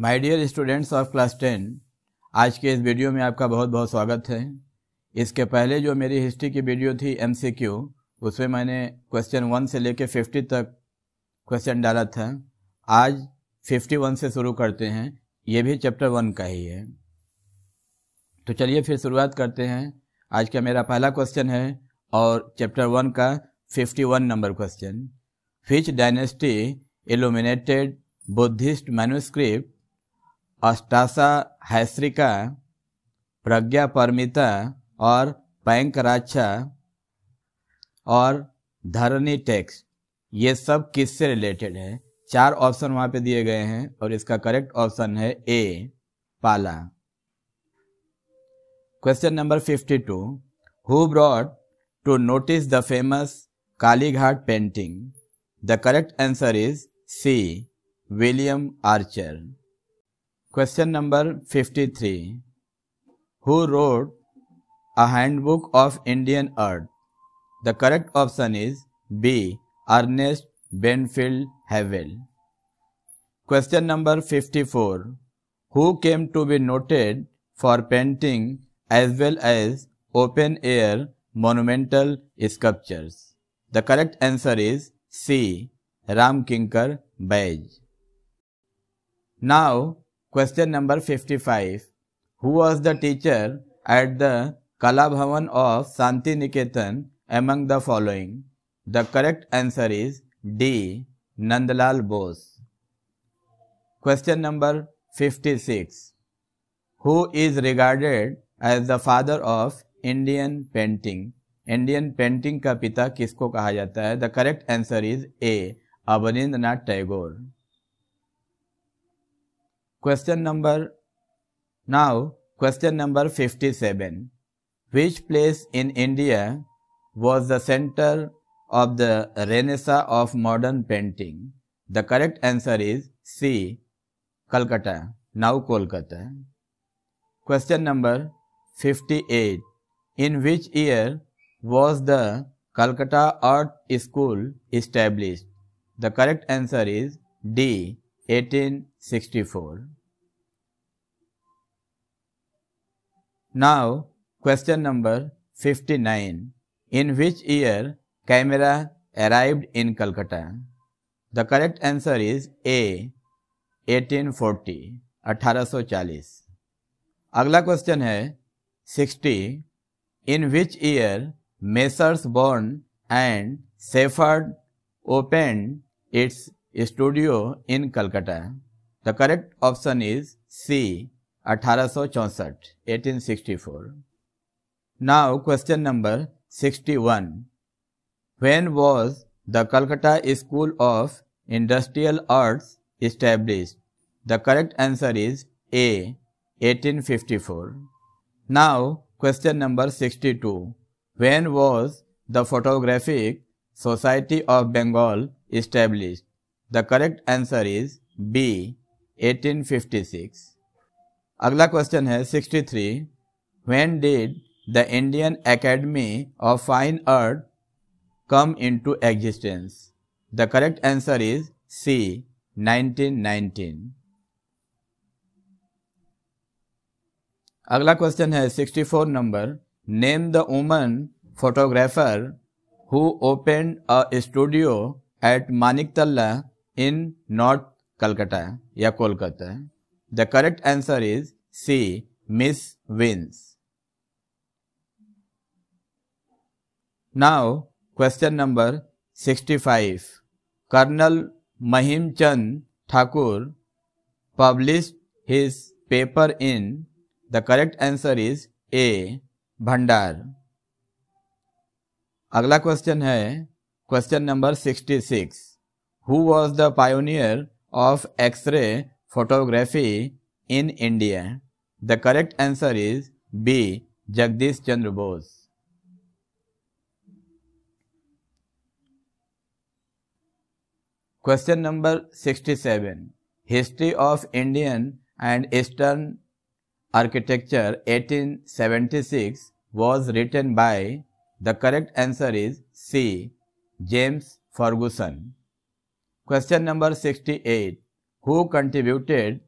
My dear students of class ten आज के इस वीडियो में आपका बहुत बहुत स्वागत है इसके पहले जो मेरी हिस्ट्री की वीडियो थी क्यू उसमें मैंने क्वेश्चन वन से लेकर फिफ्टी तक क्वेश्चन डाला था आज फिफ्टी वन से शुरू करते हैं ये भी चैप्टर वन का ही है तो चलिए फिर शुरुआत करते हैं आज का मेरा पहला क्वेश्चन है और चैप्टर वन का fifty one number question which dynasty eliminated Buddhist manuscript Ashtasahasrika Prajna Paramita और राक्षा और धरणी टेक्स ये सब किससे रिलेटेड है चार ऑप्शन वहाँ पे दिए गए हैं और इसका करेक्ट ऑप्शन है ए पाला question number fifty two who brought to notice the famous Kalighat painting the correct answer is C William Archer Question number 53 Who wrote A Handbook of Indian Art? The correct option is B. Ernest Benfield Havel. Question number 54 Who came to be noted for painting as well as open air monumental sculptures? The correct answer is C. Kinkar Baij. Now Question number 55. Who was the teacher at the Kalabhavan of Santi Niketan among the following? The correct answer is D. Nandalal Bose. Question number 56. Who is regarded as the father of Indian painting? Indian painting का पिता किसको कहा जाता The correct answer is A. Abanindranath Tagore. Question number now question number 57 which place in India was the center of the renaissance of modern painting the correct answer is C Calcutta now Kolkata question number 58 in which year was the Calcutta Art School established the correct answer is D 1864 Now, question number 59. In which year camera arrived in Calcutta? The correct answer is A. 1840 1840 अगला question है 60. In which year Messrs. Bond and Sefford opened its studio in Calcutta? The correct option is C. 1864 1864 now question number 61 when was the calcutta school of industrial arts established the correct answer is a 1854 now question number 62 when was the photographic society of bengal established the correct answer is b 1856 अगला question है 63 when did the Indian academy of fine art come to existence the correct answer is C 1919 अगला question है 64 number name the woman photographer who open a studio at Maniktala in north Calcutta या Kolkata The correct answer is C. Miss wins. Now, question number 65. Colonel Mahim Chand Thakur published his paper in the correct answer is A. भंडार अगला question है question number 66 was the pioneer of X-ray? photography in India? The correct answer is B. Jagdish Chandra Bose. Question number 67. History of Indian and Eastern Architecture 1876 was written by the correct answer is C. James Ferguson. Question number 68. Who contributed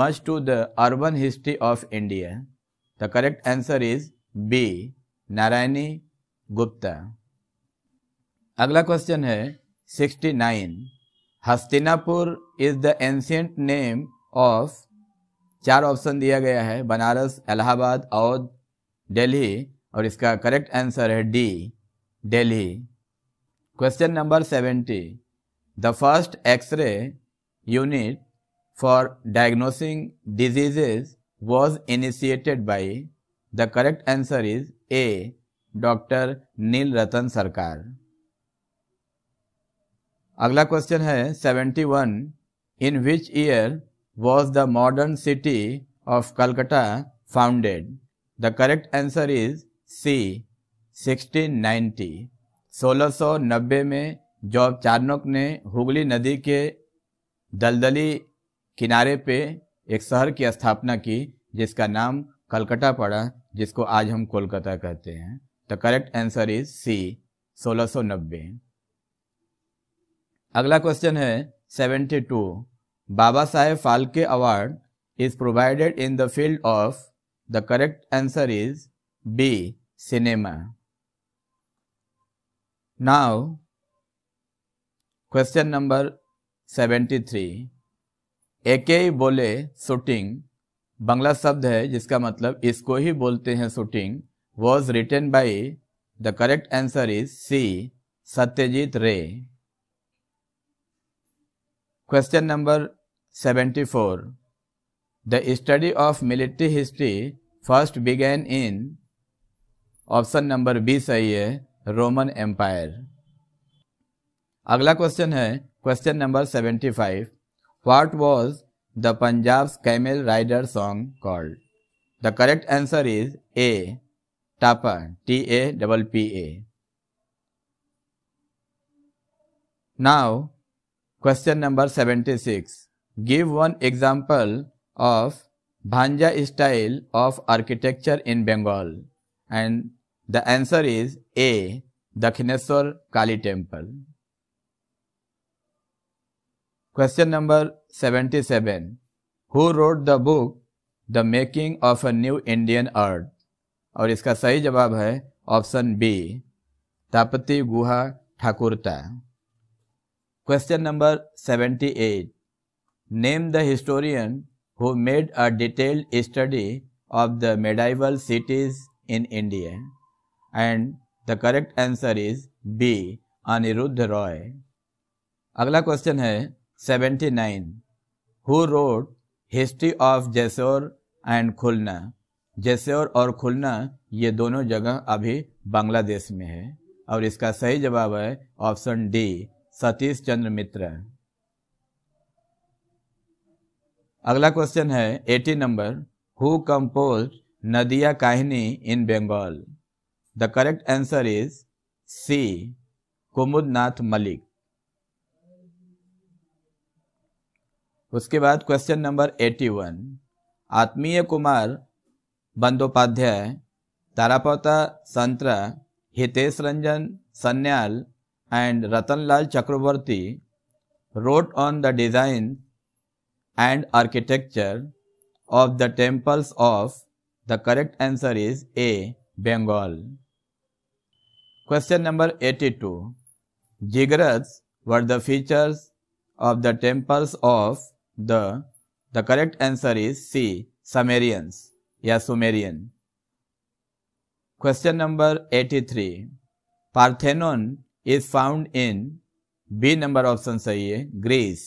much to the urban history of India the correct answer is B Narayani Gupta अगला question है 69 Hastinapur is the ancient name of चार option दिया गया है बनारस इलाहाबाद और दिल्ली और इसका correct answer है D Delhi question number seventy the first x-ray unit for diagnosing diseases was initiated by the correct answer is A. Dr. Nil Ratan Sarkar अगला क्वेश्चन है 71 in which year was the modern city of Calcutta founded the correct answer is C 1690 1690 में job Charnock ने हुगली नदी के दलदली किनारे पे एक शहर की स्थापना की जिसका नाम कलकत्ता पड़ा जिसको आज हम कोलकाता कहते हैं the correct answer is C 1690 अगला क्वेश्चन है 72 Baba Saheb Phalke award is provided in the field of the correct answer is B cinema now question number 73 एके बोले शूटिंग बांग्ला शब्द है जिसका मतलब इसको ही बोलते हैं shooting was written by the correct answer is C Satyajit Ray question number 74 the study of military history first began in option number B सही है रोमन एम्पायर अगला क्वेश्चन है Question number 75. What was the Punjab's camel rider song called? The correct answer is A. Tapa, P A. Now, question number 76. Give one example of Bhanja style of architecture in Bengal. And the answer is A. Dakhineshwar Kali Temple. Question number seventy seven who wrote the book the making of a new Indian art और इसका सही जवाब है option B Tapati Guha Thakurta question number seventy eight name the historian who made a detailed study of the medieval cities in India and the correct answer is B Aniruddha Ray अगला question है 79 who wrote history of Jessore and Khulna Jessore और खुलना ये दोनों जगह अभी बांग्लादेश में है और इसका सही जवाब है ऑप्शन डी सतीश चंद्र मित्र अगला क्वेश्चन है eighty number who compose Nadia Kahini in Bengal the correct answer is C Kumudnath Mallik उसके बाद क्वेश्चन नंबर वन आत्मीय Kumar Bandopadhyay Tarapada Santra Hitesh Ranjan Sanyal and Ratanlal Chakraborty wrote on the design and architecture of the temples of the correct answer is A Bengal question number two जिगरस were the features of the temples of The the correct answer is C. Sumerians. Yeah, Sumerian. Question number 83. Parthenon is found in B number option सही है Greece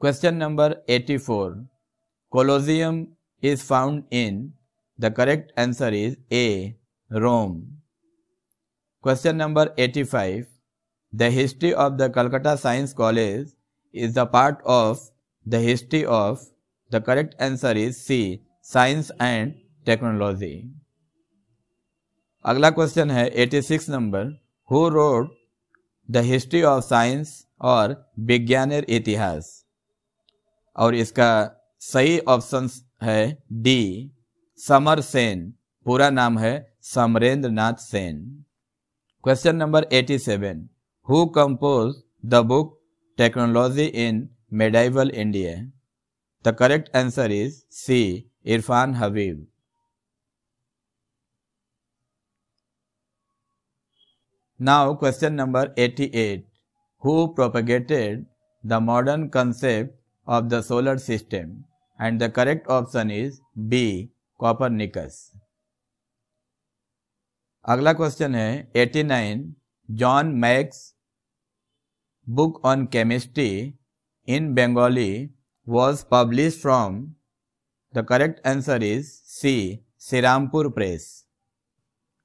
question number 84. Colosseum is found in the correct answer is A. Rome. Question number 85. The history of the Calcutta Science College is the part of the history of the correct answer is C science and technology अगला question है 86 number who wrote the history of science और विज्ञान इतिहास और इसका सही option है D summer Sen पूरा नाम है Samarendra Nath Sen question number 87 who compose the book technology in medieval India? The correct answer is C. Irfan Habib. Now question number 88. Who propagated the modern concept of the solar system? And the correct option is B. Copernicus. अगला question है 89 John Max book on chemistry in Bengali was published from the correct answer is C. Sirampur Press.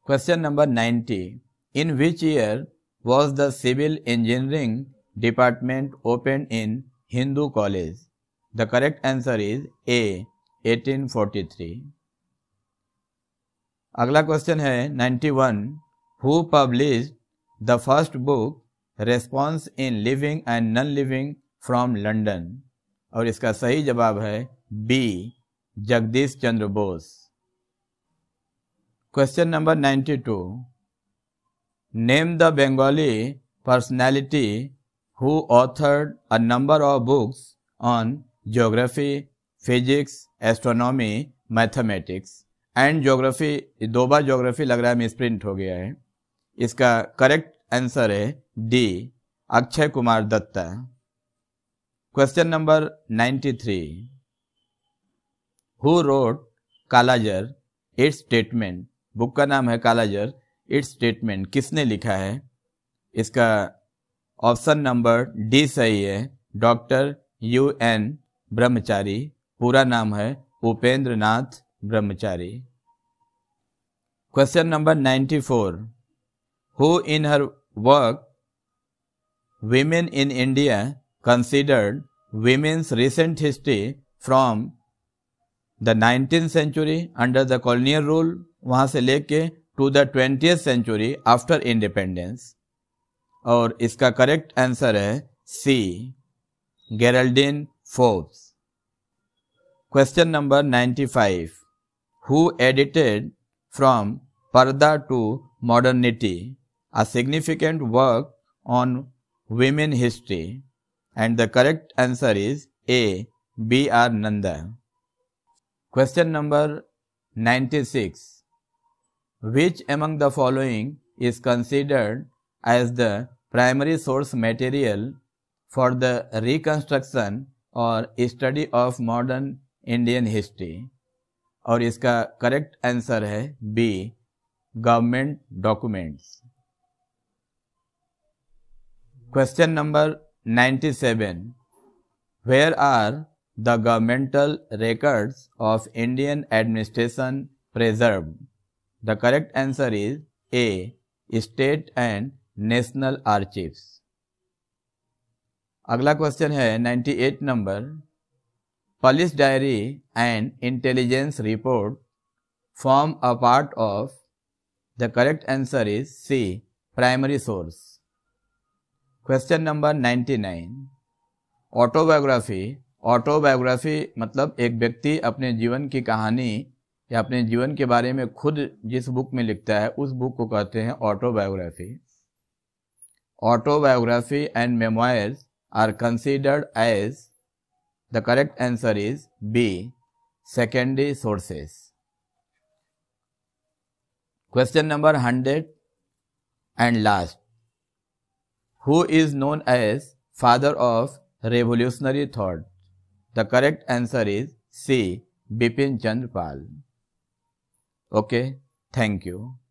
Question number 90. In which year was the civil engineering department opened in Hindu College? The correct answer is A. 1843. अगला question है 91. Who published the first book response in living and non living from London और इसका सही जवाब है B Jagadish Chandra Bose question number 92 name the Bengali personality who authored a number of books on geography physics astronomy mathematics and geography दो बार geography लग रहा है प्रिंट हो गया है इसका करेक्ट आंसर है D Akshay Kumar Dutta question number 93 who wrote kala-azar its statement book का नाम है कालाजर इट्स स्टेटमेंट किसने लिखा है इसका ऑप्शन नंबर डी सही है डॉक्टर यू एन ब्रह्मचारी पूरा नाम है Upendra Nath Brahmachari question number 94 who in her work women in india considered women's recent history from the 19th century under the colonial rule वहां से लेके to the 20th century after independence और इसका करेक्ट आंसर है C Geraldine Forbes question number 95 Who edited from पर्दा to Modernity? a significant work on women history and the correct answer is A. B. R. Nanda. Question number 96. Which among the following is considered as the primary source material for the reconstruction or study of modern Indian history? और इसका correct answer है B. Government documents. Question number 97. Where are the governmental records of Indian administration preserved? The correct answer is A. State and National Archives. अगला question है 98 number police diary and intelligence report form a part of the correct answer is C primary source question number 99 autobiography autobiography मतलब एक व्यक्ति अपने जीवन की कहानी या अपने जीवन के बारे में खुद जिस बुक में लिखता है उस बुक को कहते हैं autobiography autobiography and memoirs are considered as the correct answer is B secondary sources question number hundred and last who is known as father of revolutionary thought? The correct answer is C. Bipin Chandra Pal. Okay, thank you.